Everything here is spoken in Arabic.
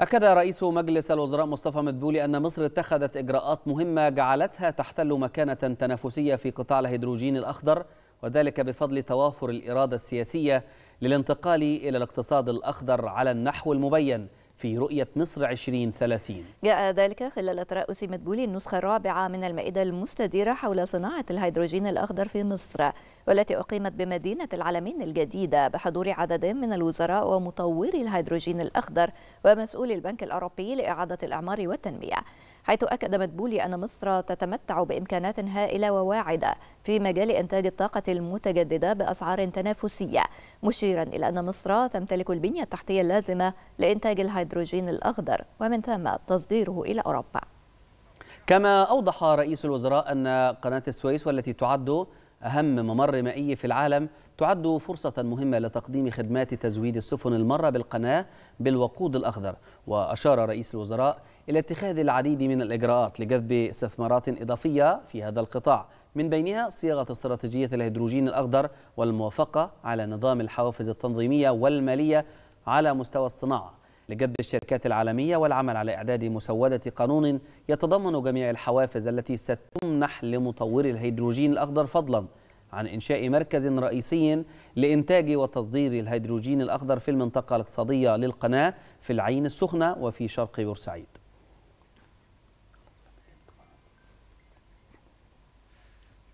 أكد رئيس مجلس الوزراء مصطفى مدبولي أن مصر اتخذت إجراءات مهمة جعلتها تحتل مكانة تنافسية في قطاع الهيدروجين الأخضر وذلك بفضل توافر الإرادة السياسية للانتقال إلى الاقتصاد الأخضر على النحو المبين في رؤية مصر 2030 جاء ذلك خلال ترأس مدبولي النسخة الرابعة من المائدة المستديرة حول صناعة الهيدروجين الأخضر في مصر والتي أقيمت بمدينة العالمين الجديدة بحضور عدد من الوزراء ومطوري الهيدروجين الأخضر ومسؤولي البنك الأوروبي لإعادة الأعمار والتنمية حيث أكد مدبولي أن مصر تتمتع بإمكانات هائلة وواعدة في مجال إنتاج الطاقة المتجددة بأسعار تنافسية مشيرا إلى أن مصر تمتلك البنية التحتية اللازمة لإنتاج الهيدروجين الأخضر ومن ثم تصديره إلى أوروبا كما أوضح رئيس الوزراء أن قناة السويس والتي تعد أهم ممر مائي في العالم تعد فرصة مهمة لتقديم خدمات تزويد السفن المارة بالقناة بالوقود الأخضر وأشار رئيس الوزراء إلى اتخاذ العديد من الإجراءات لجذب استثمارات إضافية في هذا القطاع من بينها صياغة استراتيجية الهيدروجين الأخضر والموافقة على نظام الحوافز التنظيمية والمالية على مستوى الصناعة لجذب الشركات العالمية والعمل على إعداد مسودة قانون يتضمن جميع الحوافز التي ستمنح لمطوري الهيدروجين الأخضر فضلا عن إنشاء مركز رئيسي لإنتاج وتصدير الهيدروجين الأخضر في المنطقة الاقتصادية للقناة في العين السخنة وفي شرق بورسعيد